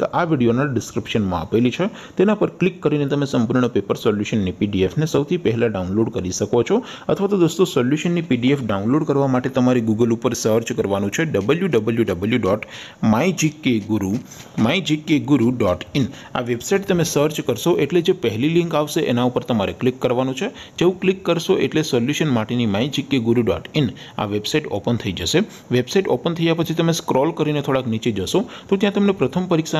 કા આ વિડિયોના ડિસ્ક્રિપ્શનમાં આપેલી છે તેના પર ક્લિક કરીને તમે સંપૂર્ણ પેપર સોલ્યુશન ની પીડીએફ ને સૌથી પહેલા ડાઉનલોડ કરી શકો છો અથવા તો દોસ્તો સોલ્યુશન ની પીડીએફ ડાઉનલોડ કરવા માટે તમારે Google ઉપર સર્ચ કરવાનું છે www.mygkguru mygkguru.in આ વેબસાઈટ તમે સર્ચ કરશો એટલે જે પહેલી લિંક આવશે એના ઉપર તમારે ક્લિક કરવાનું છે જેઉ ક્લિક કરશો એટલે સોલ્યુશન માટેની mygkguru.in આ વેબસાઈટ ઓપન થઈ જશે વેબસાઈટ ઓપન થઈયા પછી તમે સ્ક્રોલ કરીને થોડાક નીચે જશો તો ત્યાં તમને પ્રથમ પરીક્ષા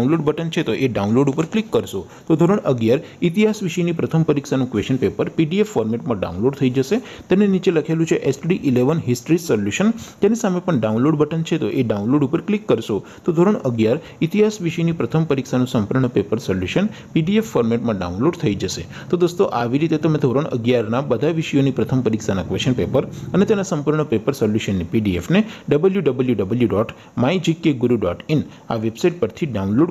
ડાઉનલોડ બટન છે તો એ ડાઉનલોડ ઉપર ક્લિક કરશો તો ધોરણ 11 ઇતિહાસ વિષયની પ્રથમ પરીક્ષાનું ક્વેશ્ચન પેપર પીડીએફ ફોર્મેટમાં ડાઉનલોડ થઈ જશે તેના નીચે લખેલું છે STD 11 હિસ્ટરી સોલ્યુશન તેની સામે પણ ડાઉનલોડ બટન છે તો એ ડાઉનલોડ ઉપર ક્લિક કરશો તો ધોરણ 11 ઇતિહાસ વિષયની પ્રથમ પરીક્ષાનું સંપૂર્ણ પેપર સોલ્યુશન પીડીએફ ફોર્મેટમાં ડાઉનલોડ થઈ જશે તો દોસ્તો આવી રીતે તમે ધોરણ 11 ના બધા વિષયોની પ્રથમ પરીક્ષાના ક્વેશ્ચન પેપર અને તેના સંપૂર્ણ પેપર સોલ્યુશનની પીડીએફ ને www.mygkguru.in આ વેબસાઈટ પરથી ડાઉનલોડ